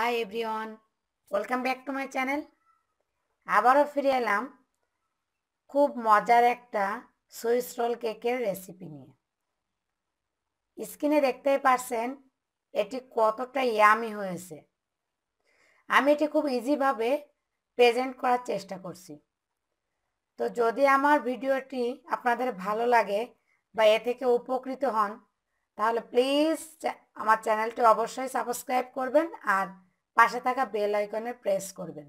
High everyone welcome back to my channel আবারও ফিরে এলাম খুব মজার একটা সুইস রোল কেকের রেসিপি নিয়ে স্ক্রিনে দেখতেই পারছেন এটি কতটা ইয়ামি হয়েছে আমি এটি খুব ইজিভাবে প্রেজেন্ট করার চেষ্টা করছি তো যদি আমার ভিডিওটি আপনাদের ভালো লাগে বা এ থেকে উপকৃত হন তাহলে প্লিজ আমার চ্যানেলটি অবশ্যই সাবস্ক্রাইব করবেন আর পাশে থাকা বেল আইকনে প্রেস করবেন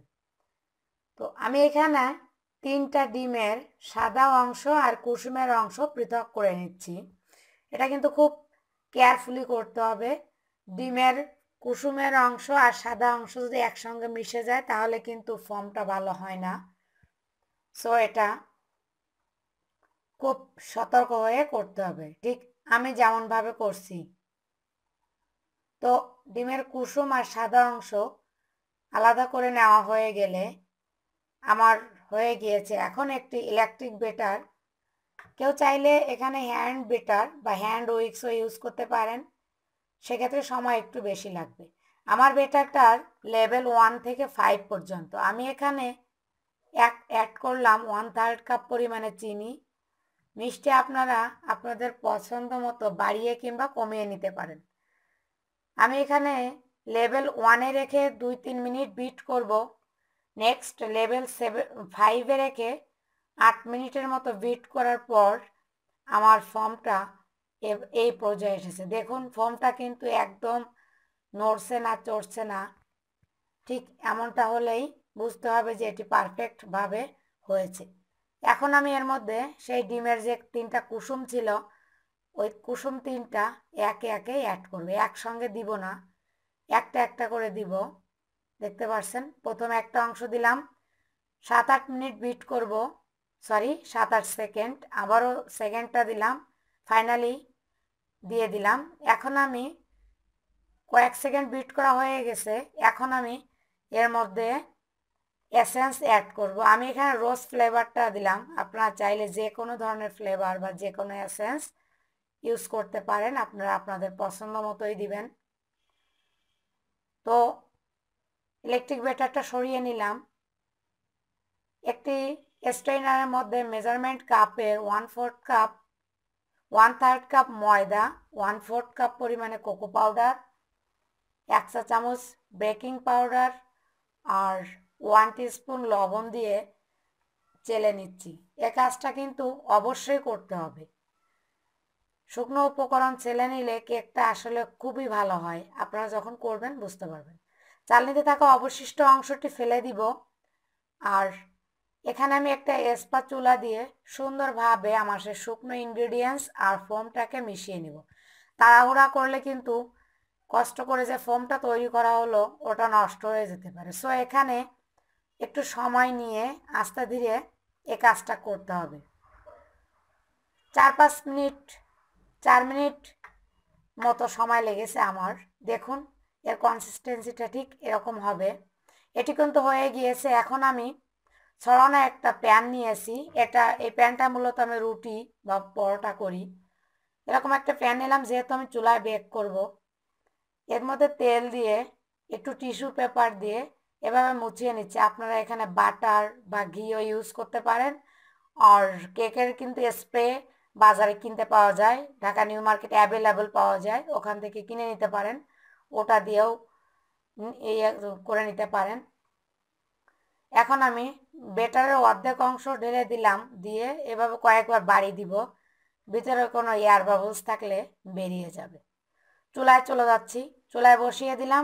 তো আমি এখানে তিনটা ডিমের সাদা অংশ আর কুসুমের অংশ পৃথক করে নিচ্ছি এটা কিন্তু খুব কেয়ারফুলি করতে হবে ডিমের কুসুমের অংশ আর সাদা অংশ যদি একসঙ্গে মিশে যায় তাহলে কিন্তু ফর্মটা ভালো হয় না সো এটা খুব সতর্ক হয়ে করতে হবে ঠিক আমি যেমনভাবে করছি তো ডিমের কুসুম আর সাদা অংশ আলাদা করে নেওয়া হয়ে গেলে আমার হয়ে গিয়েছে এখন একটি ইলেকট্রিক বেটার কেউ চাইলে এখানে হ্যান্ড বেটার বা হ্যান্ড উইক্সও ইউজ করতে পারেন সেক্ষেত্রে সময় একটু বেশি লাগবে আমার বেটারটার লেভেল ওয়ান থেকে ফাইভ পর্যন্ত আমি এখানে এক অ্যাড করলাম ওয়ান থার্ড কাপ পরিমাণে চিনি মিষ্টি আপনারা আপনাদের পছন্দ মতো বাড়িয়ে কিংবা কমিয়ে নিতে পারেন আমি এখানে লেভেল ওয়ানে রেখে দুই তিন মিনিট বিট করব নেক্সট লেভেল সেভেন ফাইভে রেখে আট মিনিটের মতো বিট করার পর আমার ফর্মটা এই পর্যায়ে এসেছে দেখুন ফর্মটা কিন্তু একদম নড়ছে না চড়ছে না ঠিক এমনটা হলেই বুঝতে হবে যে এটি পারফেক্টভাবে হয়েছে এখন আমি এর মধ্যে সেই ডিমের যে তিনটা কুসুম ছিল ওই কুসুম তিনটা একে একে অ্যাড করবে একসঙ্গে দিব না একটা একটা করে দিব দেখতে পাচ্ছেন প্রথম একটা অংশ দিলাম সাত আট মিনিট বিট করব সরি সাত আট সেকেন্ড আবারও সেকেন্ডটা দিলাম ফাইনালি দিয়ে দিলাম এখন আমি কয়েক সেকেন্ড বিট করা হয়ে গেছে এখন আমি এর মধ্যে এসেন্স অ্যাড করব আমি এখানে রোজ ফ্লেভারটা দিলাম আপনারা চাইলে যে কোনো ধরনের ফ্লেভার বা যে কোনো এসেন্স ইউজ করতে পারেন আপনারা আপনাদের পছন্দ মতোই দিবেন তো ইলেকট্রিক ব্যাটারটা সরিয়ে নিলাম একটি স্ট্রেনারের মধ্যে মেজারমেন্ট কাপের one fourth cup one third cup ময়দা ওয়ান ফোর্থ কাপ পরিমাণে কোকো পাউডার এক চা চামচ বেকিং পাউডার আর ওয়ান স্পুন লবণ দিয়ে চেলে নিচ্ছি এ কাজটা কিন্তু অবশ্যই করতে হবে শুকনো উপকরণ ছেলে নিলে কেকটা আসলে খুবই ভালো হয় আপনারা যখন করবেন বুঝতে পারবেন চালনিতে থাকা অবশিষ্ট অংশটি ফেলে দিব আর এখানে আমি একটা এসপা চুলা দিয়ে সুন্দরভাবে আমার সে শুকনো ইনগ্রিডিয়েন্টস আর ফোমটাকে মিশিয়ে নিব তাড়াহুড়া করলে কিন্তু কষ্ট করে যে ফোমটা তৈরি করা হলো ওটা নষ্ট হয়ে যেতে পারে সো এখানে একটু সময় নিয়ে আস্তে ধীরে এ কাজটা করতে হবে চার পাঁচ মিনিট চার মিনিট মতো সময় লেগেছে আমার দেখুন এর কনসিস্টেন্সিটা ঠিক এরকম হবে এটি কিন্তু হয়ে গিয়েছে এখন আমি ছড়ানো একটা প্যান নিয়েছি এটা এই প্যানটা মূলত আমি রুটি বা পরোটা করি এরকম একটা প্যান নিলাম যেহেতু আমি চুলায় বেক করব। এর মধ্যে তেল দিয়ে একটু টিস্যু পেপার দিয়ে এভাবে মুছিয়ে নিচ্ছি আপনারা এখানে বাটার বা ঘিও ইউজ করতে পারেন আর কেকের কিন্তু স্প্রে বাজারে কিনতে পাওয়া যায় ঢাকা নিউ মার্কেটে অ্যাভেলেবল পাওয়া যায় ওখান থেকে কিনে নিতে পারেন ওটা দিয়েও এই করে নিতে পারেন এখন আমি বেটারের অর্ধেক অংশ ঢেলে দিলাম দিয়ে এভাবে কয়েকবার বাড়ি দিব ভিতরে কোনো এয়ার বাবলস থাকলে বেরিয়ে যাবে চুলায় চলে যাচ্ছি চুলায় বসিয়ে দিলাম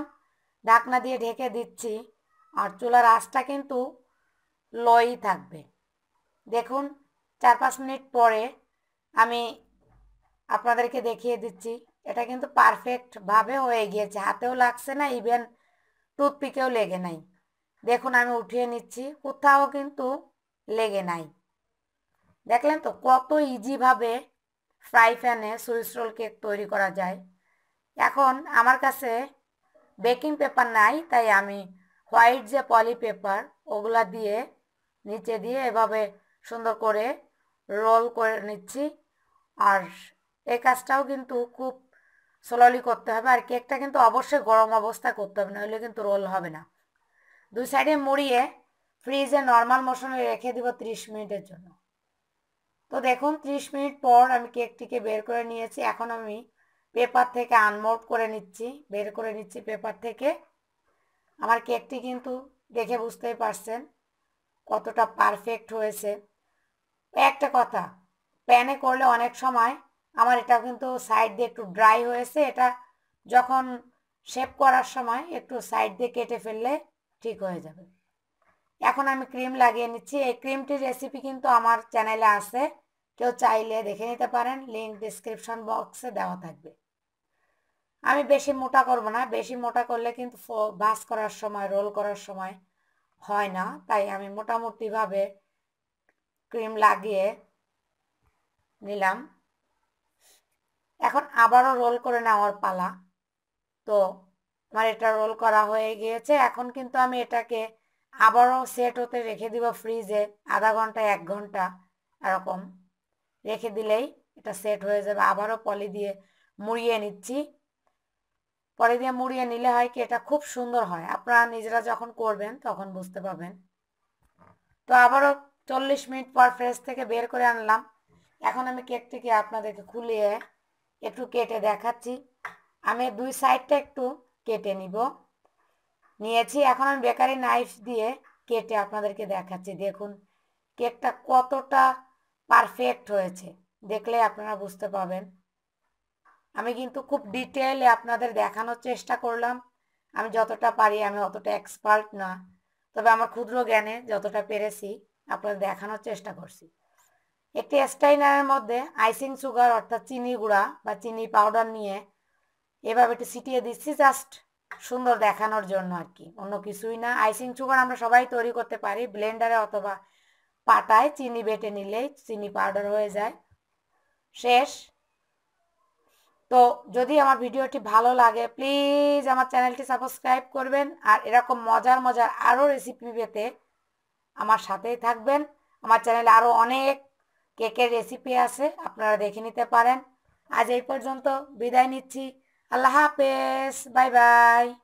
ঢাকনা দিয়ে ঢেকে দিচ্ছি আর চুলার আঁচটা কিন্তু লই থাকবে দেখুন চার পাঁচ মিনিট পরে আমি আপনাদেরকে দেখিয়ে দিচ্ছি এটা কিন্তু পারফেক্টভাবে হয়ে গিয়েছে হাতেও লাগছে না ইভেন টুথপিকেও লেগে নাই দেখুন আমি উঠিয়ে নিচ্ছি কোথাও কিন্তু লেগে নাই দেখলেন তো কত ইজিভাবে ফ্রাই প্যানে সুইস রোল কেক তৈরি করা যায় এখন আমার কাছে বেকিং পেপার নাই তাই আমি হোয়াইট যে পলি পেপার ওগুলা দিয়ে নিচে দিয়ে এভাবে সুন্দর করে রোল করে নিচ্ছি আর এই কাজটাও কিন্তু খুব স্লোলি করতে হবে আর কেকটা কিন্তু অবশ্যই গরম অবস্থায় করতে হবে হলে কিন্তু রোল হবে না দুই সাইডে মুড়িয়ে ফ্রিজে নর্মাল মোশনে রেখে দিব ত্রিশ মিনিটের জন্য তো দেখুন ত্রিশ মিনিট পর আমি কেকটিকে বের করে নিয়েছি এখন আমি পেপার থেকে আনমোড করে নিচ্ছি বের করে নিচ্ছি পেপার থেকে আমার কেকটি কিন্তু দেখে বুঝতেই পারছেন কতটা পারফেক্ট হয়েছে একটা কথা প্যানে করলে অনেক সময় আমার এটা কিন্তু সাইড দিয়ে একটু ড্রাই হয়েছে এটা যখন শেপ করার সময় একটু সাইড দিয়ে কেটে ফেললে ঠিক হয়ে যাবে এখন আমি ক্রিম লাগিয়ে নিচ্ছি এই ক্রিমটির রেসিপি কিন্তু আমার চ্যানেলে আছে কেউ চাইলে দেখে নিতে পারেন লিঙ্ক ডিসক্রিপশন বক্সে দেওয়া থাকবে আমি বেশি মোটা করব না বেশি মোটা করলে কিন্তু ভাস করার সময় রোল করার সময় হয় না তাই আমি মোটামুটিভাবে ক্রিম লাগিয়ে নিলাম এখন আবারও রোল করে নেওয়ার পালা তো আমার এটা রোল করা হয়ে গিয়েছে এখন কিন্তু আমি এটাকে আবারও সেট হতে রেখে দিব ফ্রিজে আধা ঘন্টা এক ঘন্টা এরকম রেখে দিলেই এটা সেট হয়ে যাবে আবারও পলি দিয়ে মুড়িয়ে নিচ্ছি পলি দিয়ে মুড়িয়ে নিলে হয় কি এটা খুব সুন্দর হয় আপনারা নিজেরা যখন করবেন তখন বুঝতে পারবেন তো আবারও চল্লিশ মিনিট পর ফ্রেজ থেকে বের করে আনলাম এখন আমি কেকটিকে আপনাদেরকে খুলিয়ে একটু কেটে দেখাচ্ছি আমি দুই সাইডটা একটু কেটে নিব নিয়েছি এখন আমি বেকারি নাইফ দিয়ে কেটে আপনাদেরকে দেখাচ্ছি দেখুন কেকটা কতটা পারফেক্ট হয়েছে দেখলে আপনারা বুঝতে পাবেন আমি কিন্তু খুব ডিটেলে আপনাদের দেখানোর চেষ্টা করলাম আমি যতটা পারি আমি অতটা এক্সপার্ট না তবে আমার ক্ষুদ্র জ্ঞানে যতটা পেরেছি আপনাদের দেখানোর চেষ্টা করছি একটি স্টাইনারের মধ্যে আইসিং সুগার অর্থাৎ চিনি গুঁড়া বা চিনি পাউডার নিয়ে এভাবে একটু ছিটিয়ে দিচ্ছি জাস্ট সুন্দর দেখানোর জন্য আর কি অন্য কিছুই না আইসিং সুগার আমরা সবাই তৈরি করতে পারি ব্লেন্ডারে অথবা পাটায় চিনি বেটে নিলেই চিনি পাউডার হয়ে যায় শেষ তো যদি আমার ভিডিওটি ভালো লাগে প্লিজ আমার চ্যানেলটি সাবস্ক্রাইব করবেন আর এরকম মজার মজার আরও রেসিপি পেতে আমার সাথেই থাকবেন আমার চ্যানেলে আরও অনেক কেকের রেসিপি আছে আপনারা দেখে নিতে পারেন আজ এই পর্যন্ত বিদায় নিচ্ছি আল্লাহ হাফেজ বাই বাই